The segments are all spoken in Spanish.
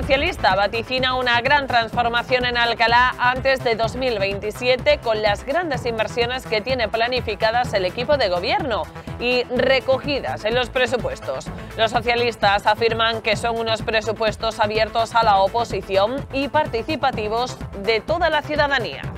socialista vaticina una gran transformación en Alcalá antes de 2027 con las grandes inversiones que tiene planificadas el equipo de gobierno y recogidas en los presupuestos. Los socialistas afirman que son unos presupuestos abiertos a la oposición y participativos de toda la ciudadanía.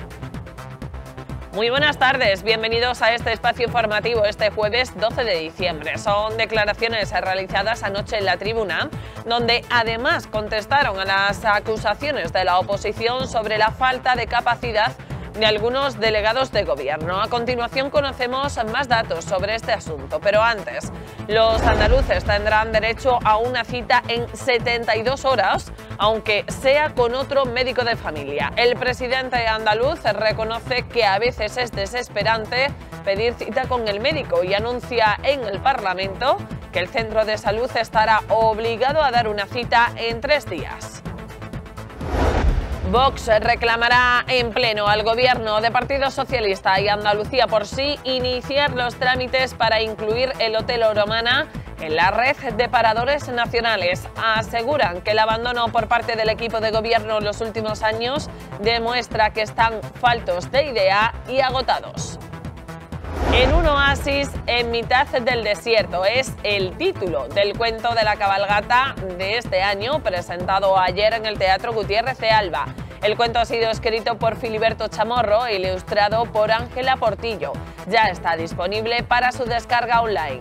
Muy buenas tardes, bienvenidos a este espacio informativo este jueves 12 de diciembre. Son declaraciones realizadas anoche en la tribuna, donde además contestaron a las acusaciones de la oposición sobre la falta de capacidad de algunos delegados de gobierno. A continuación conocemos más datos sobre este asunto, pero antes, los andaluces tendrán derecho a una cita en 72 horas, aunque sea con otro médico de familia. El presidente andaluz reconoce que a veces es desesperante pedir cita con el médico y anuncia en el Parlamento que el centro de salud estará obligado a dar una cita en tres días. Vox reclamará en pleno al gobierno de Partido Socialista y Andalucía por sí iniciar los trámites para incluir el Hotel Romana en la red de paradores nacionales. Aseguran que el abandono por parte del equipo de gobierno en los últimos años demuestra que están faltos de idea y agotados. En un oasis en mitad del desierto es el título del cuento de la cabalgata de este año presentado ayer en el Teatro Gutiérrez de Alba. El cuento ha sido escrito por Filiberto Chamorro e ilustrado por Ángela Portillo. Ya está disponible para su descarga online.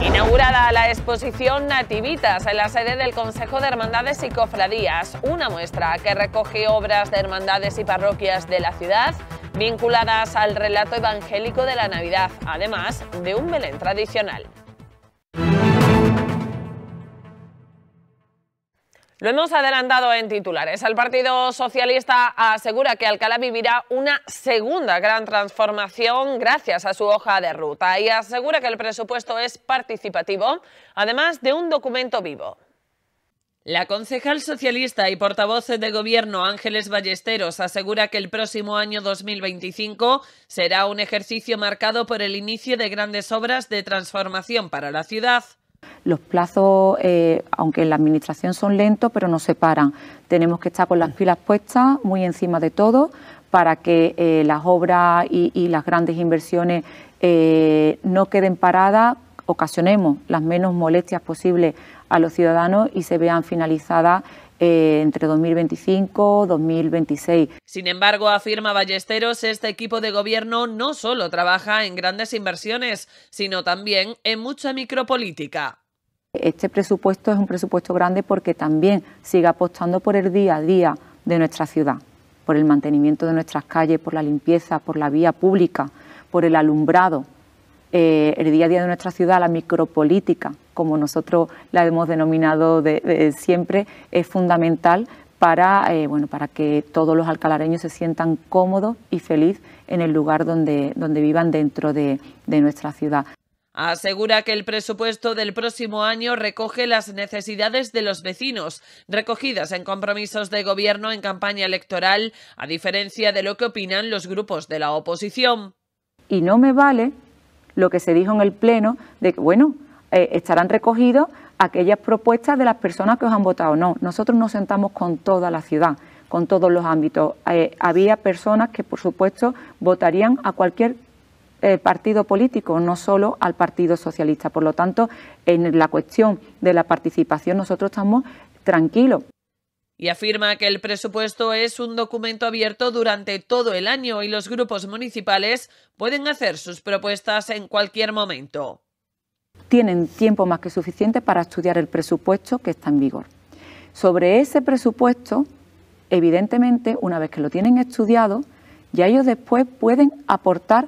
Inaugurada la exposición Nativitas en la sede del Consejo de Hermandades y Cofradías, una muestra que recoge obras de hermandades y parroquias de la ciudad vinculadas al relato evangélico de la Navidad, además de un Belén tradicional. Lo hemos adelantado en titulares. El Partido Socialista asegura que Alcalá vivirá una segunda gran transformación gracias a su hoja de ruta y asegura que el presupuesto es participativo, además de un documento vivo. La concejal socialista y portavoz de gobierno Ángeles Ballesteros asegura que el próximo año 2025 será un ejercicio marcado por el inicio de grandes obras de transformación para la ciudad. Los plazos, eh, aunque en la Administración son lentos, pero no se paran. Tenemos que estar con las pilas puestas, muy encima de todo, para que eh, las obras y, las grandes inversiones eh, no queden paradas, ocasionemos las menos molestias posibles a los ciudadanos y se vean finalizadas eh, entre 2025 y 2026. Sin embargo, afirma Ballesteros, este equipo de gobierno no solo trabaja en grandes inversiones, sino también en mucha micropolítica. Este presupuesto es un presupuesto grande porque también sigue apostando por el día a día de nuestra ciudad, por el mantenimiento de nuestras calles, por la limpieza, por la vía pública, por el alumbrado, eh, el día a día de nuestra ciudad, la micropolítica, como nosotros la hemos denominado siempre, es fundamental para, eh, bueno, para que todos los alcalareños se sientan cómodos y feliz en el lugar donde, donde vivan dentro de nuestra ciudad. Asegura que el presupuesto del próximo año recoge las necesidades de los vecinos, recogidas en compromisos de gobierno en campaña electoral, a diferencia de lo que opinan los grupos de la oposición. Y no me vale lo que se dijo en el Pleno de que, bueno, eh, estarán recogidos aquellas propuestas de las personas que os han votado. No, nosotros nos sentamos con toda la ciudad, con todos los ámbitos. Eh, había personas que, por supuesto, votarían a cualquier eh, partido político, no solo al Partido Socialista. Por lo tanto, en la cuestión de la participación nosotros estamos tranquilos y afirma que el presupuesto es un documento abierto durante todo el año y los grupos municipales pueden hacer sus propuestas en cualquier momento. Tienen tiempo más que suficiente para estudiar el presupuesto que está en vigor. Sobre ese presupuesto, evidentemente, una vez que lo tienen estudiado, ya ellos después pueden aportar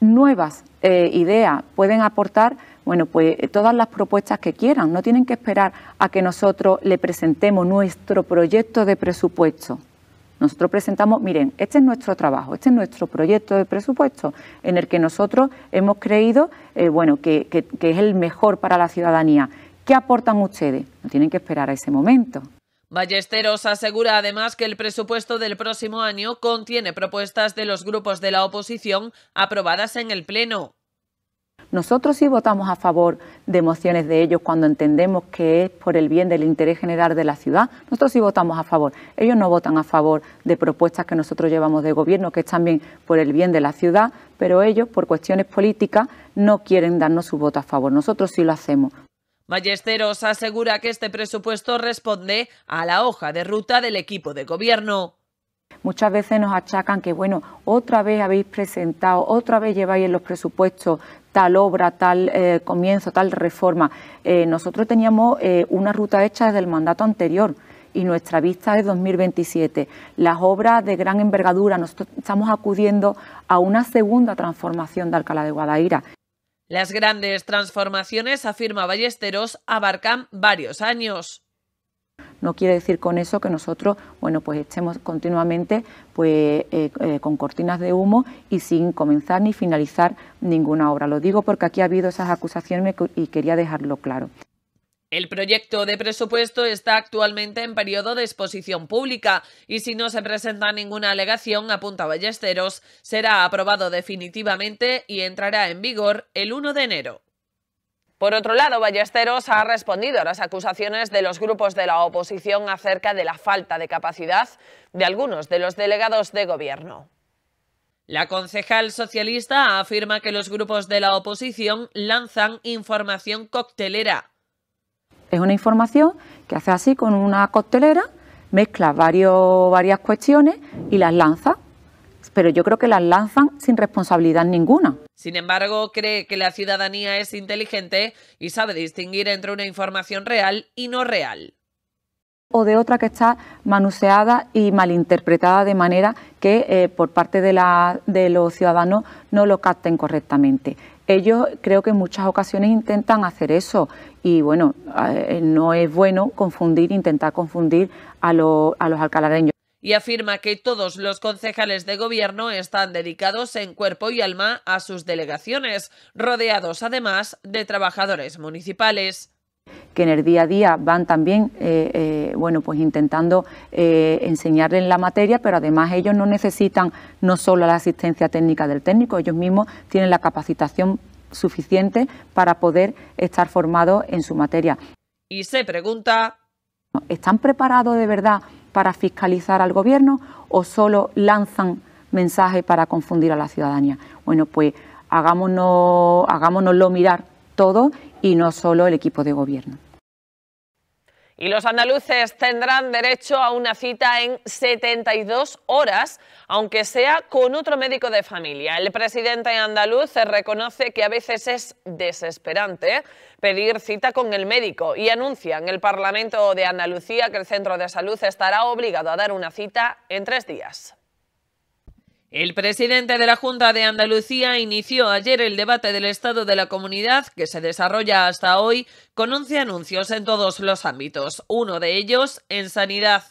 nuevas eh, ideas, pueden aportar bueno, pues, eh, todas las propuestas que quieran, no tienen que esperar a que nosotros le presentemos nuestro proyecto de presupuesto. Nosotros presentamos, miren, este es nuestro trabajo, este es nuestro proyecto de presupuesto en el que nosotros hemos creído eh, bueno, que, que, que es el mejor para la ciudadanía. ¿Qué aportan ustedes? No tienen que esperar a ese momento. Ballesteros asegura además que el presupuesto del próximo año contiene propuestas de los grupos de la oposición aprobadas en el Pleno. Nosotros sí votamos a favor de mociones de ellos cuando entendemos que es por el bien del interés general de la ciudad. Nosotros sí votamos a favor. Ellos no votan a favor de propuestas que nosotros llevamos de gobierno, que es también por el bien de la ciudad, pero ellos, por cuestiones políticas, no quieren darnos su voto a favor. Nosotros sí lo hacemos. Ballesteros asegura que este presupuesto responde a la hoja de ruta del equipo de gobierno. Muchas veces nos achacan que, bueno, otra vez habéis presentado, otra vez lleváis en los presupuestos tal obra, tal eh, comienzo, tal reforma. Eh, nosotros teníamos eh, una ruta hecha desde el mandato anterior y nuestra vista es 2027. Las obras de gran envergadura, nosotros estamos acudiendo a una segunda transformación de Alcalá de Guadaira las grandes transformaciones, afirma Ballesteros, abarcan varios años. No quiere decir con eso que nosotros, bueno, pues estemos continuamente pues, eh, eh, con cortinas de humo y sin comenzar ni finalizar ninguna obra. Lo digo porque aquí ha habido esas acusaciones y quería dejarlo claro. El proyecto de presupuesto está actualmente en periodo de exposición pública y si no se presenta ninguna alegación, apunta Ballesteros, será aprobado definitivamente y entrará en vigor el 1 de enero. Por otro lado, Ballesteros ha respondido a las acusaciones de los grupos de la oposición acerca de la falta de capacidad de algunos de los delegados de gobierno. La concejal socialista afirma que los grupos de la oposición lanzan información coctelera es una información que hace así con una costelera, mezcla varios, varias cuestiones y las lanza pero yo creo que las lanzan sin responsabilidad ninguna. Sin embargo, cree que la ciudadanía es inteligente y sabe distinguir entre una información real y no real. O de otra que está manuseada y malinterpretada de manera que eh, por parte de, la, de los ciudadanos no lo capten correctamente. Ellos creo que en muchas ocasiones intentan hacer eso y bueno, eh, no es bueno confundir, intentar confundir a, los alcalareños y afirma que todos los concejales de gobierno están dedicados en cuerpo y alma a sus delegaciones, rodeados además de trabajadores municipales que en el día a día van también, eh, eh, bueno, pues intentando eh, enseñarles la materia, pero además ellos no necesitan no solo la asistencia técnica del técnico, ellos mismos tienen la capacitación suficiente para poder estar formado en su materia. Y se pregunta... ¿Están preparados de verdad para fiscalizar al gobierno o solo lanzan mensajes para confundir a la ciudadanía? Bueno, pues hagámonos, hagámonoslo mirar todo y no solo el equipo de gobierno. Y los andaluces tendrán derecho a una cita en 72 horas, aunque sea con otro médico de familia. El presidente andaluz reconoce que a veces es desesperante pedir cita con el médico y anuncia en el Parlamento de Andalucía que el centro de salud estará obligado a dar una cita en tres días. El presidente de la Junta de Andalucía inició ayer el debate del estado de la comunidad que se desarrolla hasta hoy con 11 anuncios en todos los ámbitos, uno de ellos en sanidad.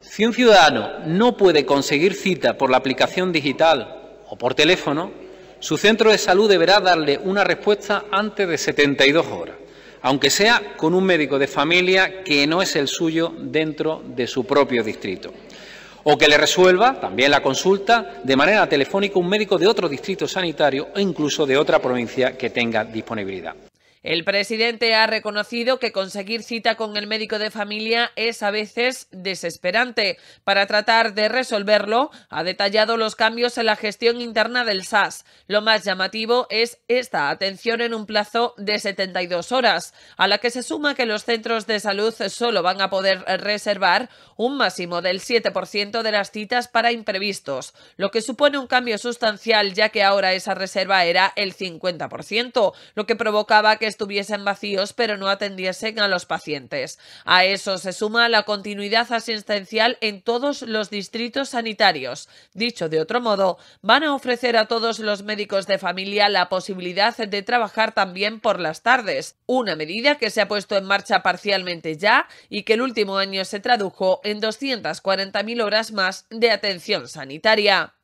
Si un ciudadano no puede conseguir cita por la aplicación digital o por teléfono, su centro de salud deberá darle una respuesta antes de 72 horas, aunque sea con un médico de familia que no es el suyo dentro de su propio distrito o que le resuelva también la consulta de manera telefónica un médico de otro distrito sanitario o incluso de otra provincia que tenga disponibilidad. El presidente ha reconocido que conseguir cita con el médico de familia es a veces desesperante. Para tratar de resolverlo, ha detallado los cambios en la gestión interna del SAS. Lo más llamativo es esta atención en un plazo de 72 horas, a la que se suma que los centros de salud solo van a poder reservar un máximo del 7% de las citas para imprevistos, lo que supone un cambio sustancial ya que ahora esa reserva era el 50%, lo que provocaba que estuviesen vacíos pero no atendiesen a los pacientes. A eso se suma la continuidad asistencial en todos los distritos sanitarios. Dicho de otro modo, van a ofrecer a todos los médicos de familia la posibilidad de trabajar también por las tardes, una medida que se ha puesto en marcha parcialmente ya y que el último año se tradujo en 240.000 horas más de atención sanitaria.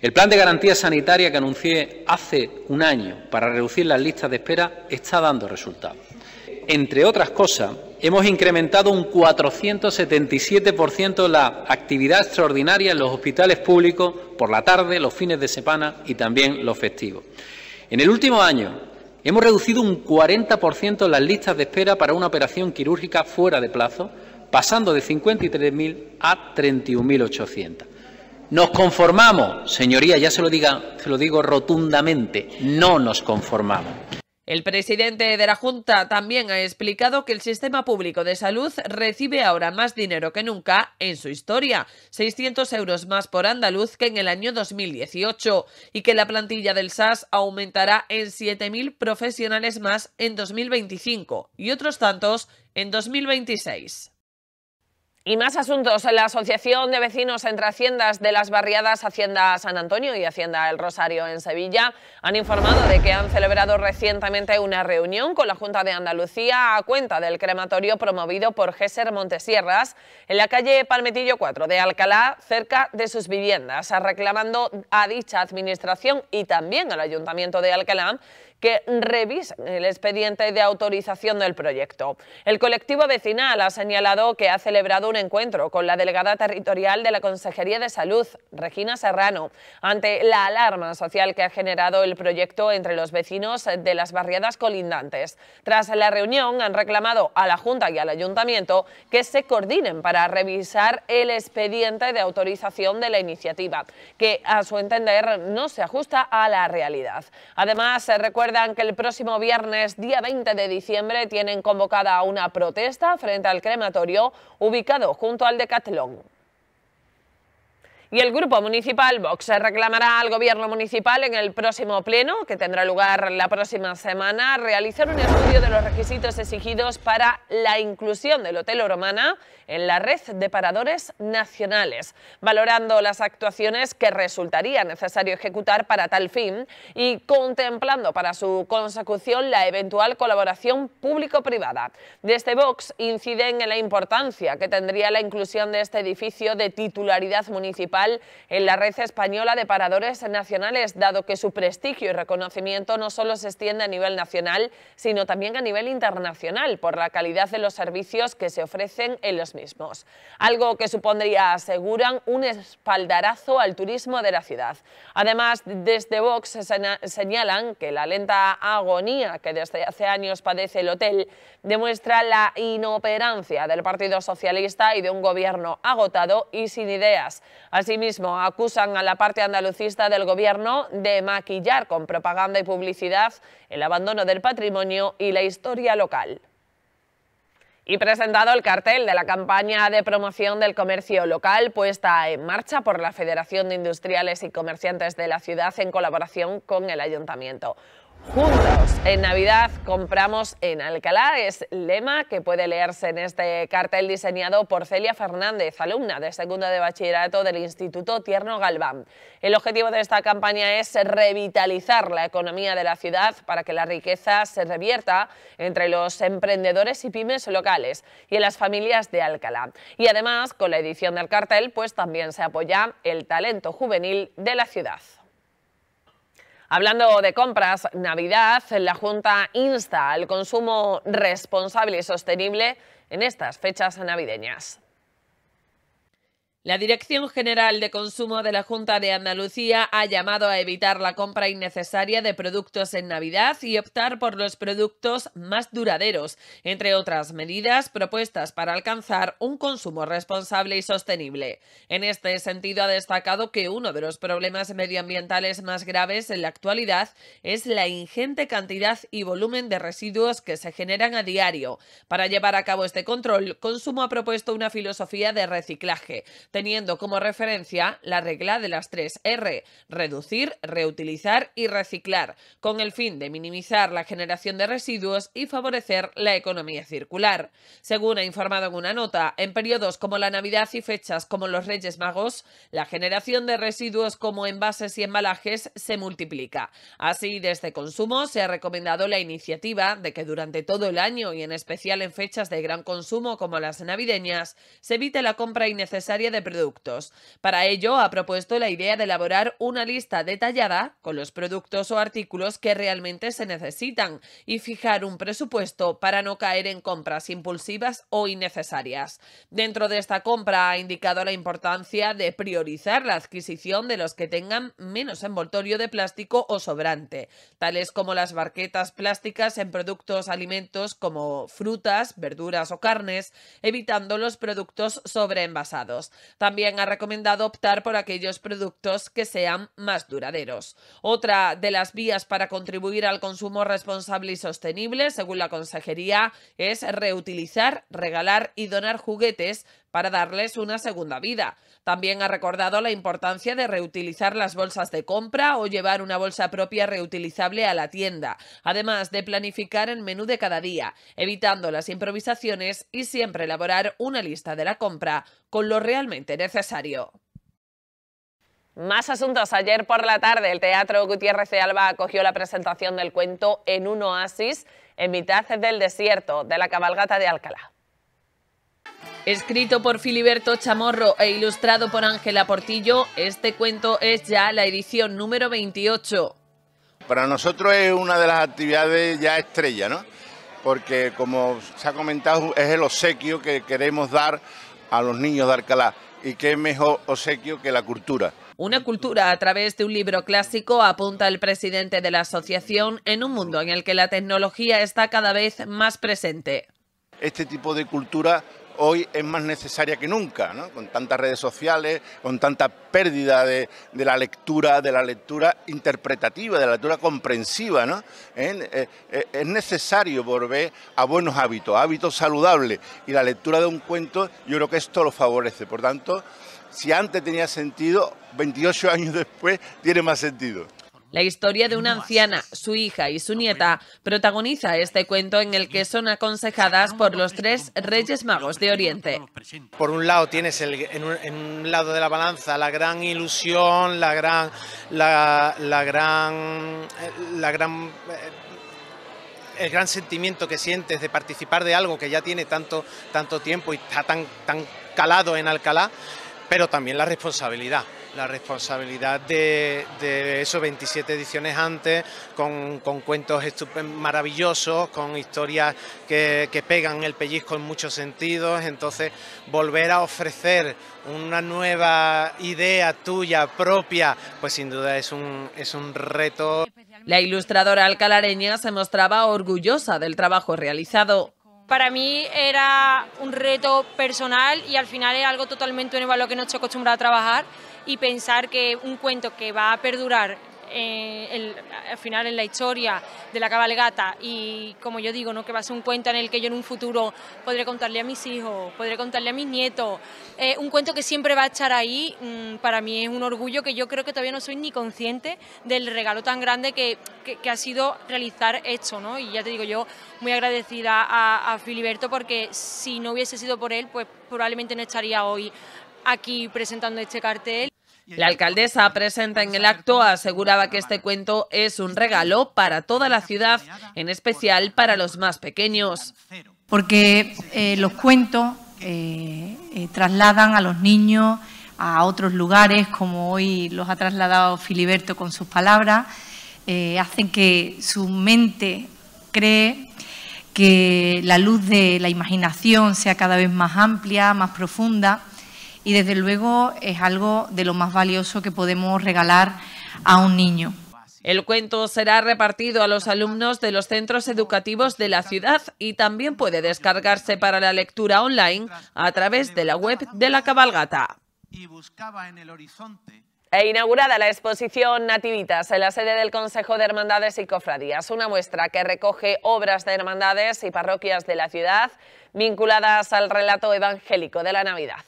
El plan de garantía sanitaria que anuncié hace un año para reducir las listas de espera está dando resultados. Entre otras cosas, hemos incrementado un 477% la actividad extraordinaria en los hospitales públicos por la tarde, los fines de semana y también los festivos. En el último año hemos reducido un 40% las listas de espera para una operación quirúrgica fuera de plazo, pasando de 53.000 a 31.800. Nos conformamos, señoría, ya se lo, diga, se lo digo rotundamente, no nos conformamos. El presidente de la Junta también ha explicado que el sistema público de salud recibe ahora más dinero que nunca en su historia, 600 euros más por andaluz que en el año 2018, y que la plantilla del SAS aumentará en 7.000 profesionales más en 2025 y otros tantos en 2026. Y más asuntos. La Asociación de Vecinos entre Haciendas de las Barriadas Hacienda San Antonio y Hacienda El Rosario en Sevilla han informado de que han celebrado recientemente una reunión con la Junta de Andalucía a cuenta del crematorio promovido por Gesser Montesierras en la calle Palmetillo 4 de Alcalá, cerca de sus viviendas, reclamando a dicha administración y también al Ayuntamiento de Alcalá que revisen el expediente de autorización del proyecto. El colectivo vecinal ha señalado que ha celebrado un encuentro con la delegada territorial de la Consejería de Salud, Regina Serrano, ante la alarma social que ha generado el proyecto entre los vecinos de las barriadas colindantes. Tras la reunión han reclamado a la Junta y al Ayuntamiento que se coordinen para revisar el expediente de autorización de la iniciativa, que a su entender no se ajusta a la realidad. Además, se recuerda recuerdan que el próximo viernes, día 20 de diciembre, tienen convocada una protesta frente al crematorio ubicado junto al Decathlon. Y el Grupo Municipal Vox reclamará al Gobierno Municipal en el próximo pleno, que tendrá lugar la próxima semana, realizar un estudio de los requisitos exigidos para la inclusión del Hotel Oromana en la red de paradores nacionales, valorando las actuaciones que resultaría necesario ejecutar para tal fin y contemplando para su consecución la eventual colaboración público-privada. Desde Vox inciden en la importancia que tendría la inclusión de este edificio de titularidad municipal en la red española de paradores nacionales, dado que su prestigio y reconocimiento no solo se extiende a nivel nacional, sino también a nivel internacional, por la calidad de los servicios que se ofrecen en los mismos. Algo que supondría, aseguran, un espaldarazo al turismo de la ciudad. Además, desde Vox señalan que la lenta agonía que desde hace años padece el hotel demuestra la inoperancia del Partido Socialista y de un gobierno agotado y sin ideas. Así Asimismo, acusan a la parte andalucista del gobierno de maquillar con propaganda y publicidad el abandono del patrimonio y la historia local y presentado el cartel de la campaña de promoción del comercio local puesta en marcha por la Federación de Industriales y Comerciantes de la Ciudad en colaboración con el Ayuntamiento juntos. En Navidad compramos en Alcalá, es lema que puede leerse en este cartel diseñado por Celia Fernández, alumna de segundo de bachillerato del Instituto Tierno Galván. El objetivo de esta campaña es revitalizar la economía de la ciudad para que la riqueza se revierta entre los emprendedores y pymes locales y en las familias de Alcalá. Y además, con la edición del cartel, pues también se apoya el talento juvenil de la ciudad. Hablando de compras, Navidad, la Junta insta al consumo responsable y sostenible en estas fechas navideñas. La Dirección General de Consumo de la Junta de Andalucía ha llamado a evitar la compra innecesaria de productos en Navidad y optar por los productos más duraderos, entre otras medidas propuestas para alcanzar un consumo responsable y sostenible. En este sentido, ha destacado que uno de los problemas medioambientales más graves en la actualidad es la ingente cantidad y volumen de residuos que se generan a diario. Para llevar a cabo este control, Consumo ha propuesto una filosofía de reciclaje teniendo como referencia la regla de las tres R, reducir, reutilizar y reciclar, con el fin de minimizar la generación de residuos y favorecer la economía circular. Según ha informado en una nota, en periodos como la Navidad y fechas como los Reyes Magos, la generación de residuos como envases y embalajes se multiplica. Así, desde consumo se ha recomendado la iniciativa de que durante todo el año y en especial en fechas de gran consumo como las navideñas, se evite la compra innecesaria de productos. Para ello, ha propuesto la idea de elaborar una lista detallada con los productos o artículos que realmente se necesitan y fijar un presupuesto para no caer en compras impulsivas o innecesarias. Dentro de esta compra ha indicado la importancia de priorizar la adquisición de los que tengan menos envoltorio de plástico o sobrante, tales como las barquetas plásticas en productos alimentos como frutas, verduras o carnes, evitando los productos sobreenvasados. También ha recomendado optar por aquellos productos que sean más duraderos. Otra de las vías para contribuir al consumo responsable y sostenible, según la Consejería, es reutilizar, regalar y donar juguetes para darles una segunda vida. También ha recordado la importancia de reutilizar las bolsas de compra o llevar una bolsa propia reutilizable a la tienda, además de planificar el menú de cada día, evitando las improvisaciones y siempre elaborar una lista de la compra con lo realmente necesario. Más asuntos. Ayer por la tarde el Teatro Gutiérrez de Alba acogió la presentación del cuento En un oasis en mitad del desierto de la cabalgata de Alcalá. Escrito por Filiberto Chamorro e ilustrado por Ángela Portillo, este cuento es ya la edición número 28. Para nosotros es una de las actividades ya estrella, ¿no? Porque como se ha comentado, es el obsequio que queremos dar a los niños de Alcalá. Y qué mejor obsequio que la cultura. Una cultura a través de un libro clásico, apunta el presidente de la asociación, en un mundo en el que la tecnología está cada vez más presente. Este tipo de cultura hoy es más necesaria que nunca, con tantas redes sociales, con tanta pérdida de, la lectura, de la lectura interpretativa, de la lectura comprensiva. ¿no? Eh, eh, es necesario volver a buenos hábitos, hábitos saludables, y la lectura de un cuento yo creo que esto lo favorece. Por tanto, si antes tenía sentido, 28 años después tiene más sentido. La historia de una anciana, su hija y su nieta protagoniza este cuento en el que son aconsejadas por los tres reyes magos de Oriente. Por un lado tienes el, en, un, lado de la balanza la gran ilusión, la gran, la, la gran, la gran eh, el gran sentimiento que sientes de participar de algo que ya tiene tanto, tanto tiempo y está tan, tan calado en Alcalá, pero también la responsabilidad la responsabilidad de, eso, esos 27 ediciones antes, con, con cuentos maravillosos, con historias que, pegan el pellizco en muchos sentidos. Entonces, volver a ofrecer una nueva idea tuya, propia, pues sin duda es un, es un reto. La ilustradora alcalareña se mostraba orgullosa del trabajo realizado para mí era un reto personal y al final es algo totalmente nuevo a lo que no estoy acostumbrada a trabajar y pensar que un cuento que va a perdurar eh, al final en la historia de la cabalgata y como yo digo, ¿no? que va a ser un cuento en el que yo en un futuro podré contarle a mis hijos, podré contarle a mis nietos, eh, un cuento que siempre va a estar ahí, mm, para mí es un orgullo que yo creo que todavía no soy ni consciente del regalo tan grande que, ha sido realizar esto, ¿no? y ya te digo yo, muy agradecida a Filiberto porque si no hubiese sido por él, pues probablemente no estaría hoy aquí presentando este cartel. La alcaldesa presente en el acto aseguraba que este cuento es un regalo para toda la ciudad, en especial para los más pequeños. Porque eh, los cuentos eh, eh, trasladan a los niños a otros lugares, como hoy los ha trasladado Filiberto con sus palabras, hacen que su mente cree que la luz de la imaginación sea cada vez más amplia, más profunda y desde luego es algo de lo más valioso que podemos regalar a un niño. El cuento será repartido a los alumnos de los centros educativos de la ciudad y también puede descargarse para la lectura online a través de la web de la cabalgata. E inaugurada la exposición Nativitas en la sede del Consejo de Hermandades y Cofradías, una muestra que recoge obras de hermandades y parroquias de la ciudad vinculadas al relato evangélico de la Navidad.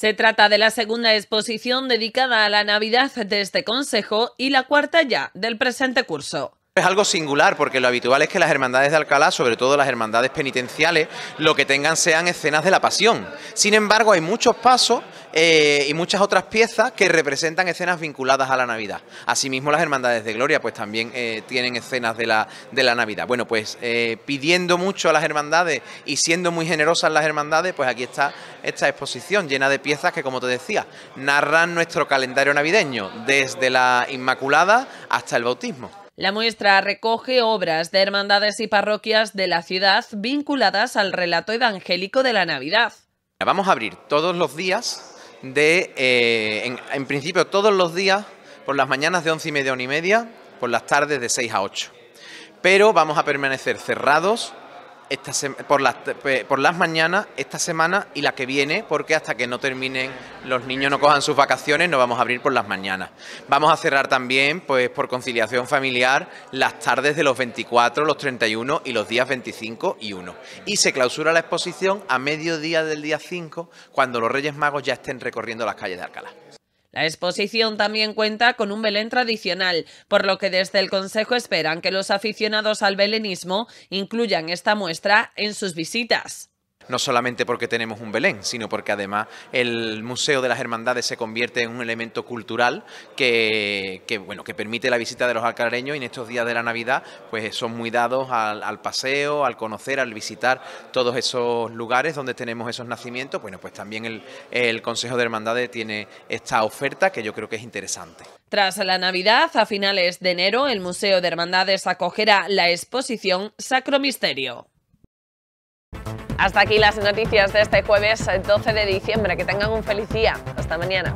Se trata de la segunda exposición dedicada a la Navidad de este Consejo y la cuarta ya del presente curso. Es algo singular porque lo habitual es que las hermandades de Alcalá, sobre todo las hermandades penitenciales, lo que tengan sean escenas de la pasión. Sin embargo, hay muchos pasos eh, y muchas otras piezas que representan escenas vinculadas a la Navidad. Asimismo, las hermandades de Gloria pues también eh, tienen escenas de la, Navidad. Bueno, pues eh, pidiendo mucho a las hermandades y siendo muy generosas las hermandades, pues aquí está esta exposición llena de piezas que, como te decía, narran nuestro calendario navideño, desde la Inmaculada hasta el bautismo. La muestra recoge obras de hermandades y parroquias de la ciudad vinculadas al relato evangélico de la Navidad. Vamos a abrir todos los días, de, eh, en, principio todos los días, por las mañanas de 11 y media a y media, por las tardes de 6 a 8. Pero vamos a permanecer cerrados por, las, por las mañanas, esta semana y la que viene, porque hasta que no terminen los niños no cojan sus vacaciones, no vamos a abrir por las mañanas. Vamos a cerrar también, pues por conciliación familiar, las tardes de los 24, los 31 y los días 25 y 1. Y se clausura la exposición a mediodía del día 5, cuando los Reyes Magos ya estén recorriendo las calles de Alcalá. La exposición también cuenta con un Belén tradicional, por lo que desde el Consejo esperan que los aficionados al belenismo incluyan esta muestra en sus visitas no solamente porque tenemos un Belén, sino porque además el Museo de las Hermandades se convierte en un elemento cultural que, bueno, que permite la visita de los alcalareños y en estos días de la Navidad pues son muy dados al, paseo, al conocer, al visitar todos esos lugares donde tenemos esos nacimientos. Bueno, pues también el, el Consejo de Hermandades tiene esta oferta que yo creo que es interesante. Tras la Navidad, a finales de enero, el Museo de Hermandades acogerá la exposición Sacro Sacromisterio. Hasta aquí las noticias de este jueves 12 eh, de diciembre. Que tengan un feliz día. Hasta mañana.